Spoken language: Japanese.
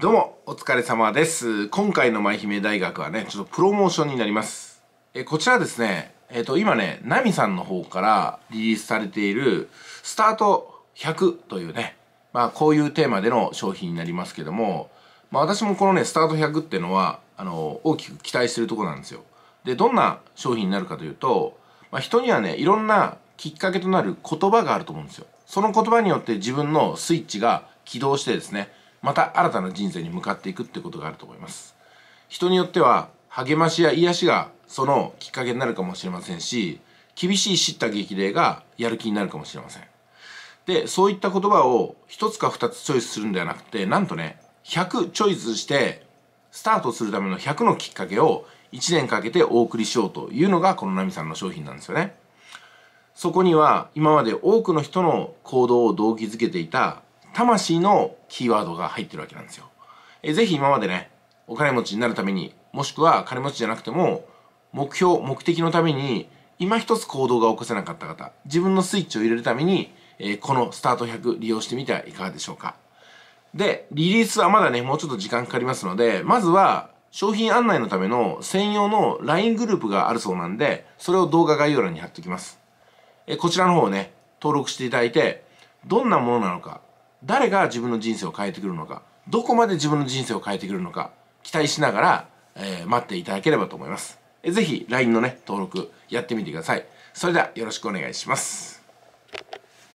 どうも、お疲れ様です。今回の舞姫大学はね、ちょっとプロモーションになります。え、こちらですね、えっ、ー、と、今ね、ナミさんの方からリリースされている、スタート100というね、まあ、こういうテーマでの商品になりますけども、まあ、私もこのね、スタート100っていうのは、あの、大きく期待してるとこなんですよ。で、どんな商品になるかというと、まあ、人にはね、いろんなきっかけとなる言葉があると思うんですよ。その言葉によって自分のスイッチが起動してですね、また新たな人生に向かっていくってことがあると思います人によっては励ましや癒しがそのきっかけになるかもしれませんし厳しい叱咤激励がやる気になるかもしれませんでそういった言葉を1つか2つチョイスするんではなくてなんとね100チョイスしてスタートするための100のきっかけを1年かけてお送りしようというのがこのナミさんの商品なんですよねそこには今まで多くの人の行動を動機づけていた魂のキーワードが入ってるわけなんですよ。えぜひ今までね、お金持ちになるために、もしくは金持ちじゃなくても、目標、目的のために、今一つ行動が起こせなかった方、自分のスイッチを入れるために、えー、このスタート100利用してみてはいかがでしょうか。で、リリースはまだね、もうちょっと時間かかりますので、まずは、商品案内のための専用の LINE グループがあるそうなんで、それを動画概要欄に貼っておきます。えこちらの方をね、登録していただいて、どんなものなのか、誰が自分の人生を変えてくるのかどこまで自分の人生を変えてくるのか期待しながら、えー、待っていただければと思います。えぜひ LINE のね登録やってみてください。それではよろしくお願いします。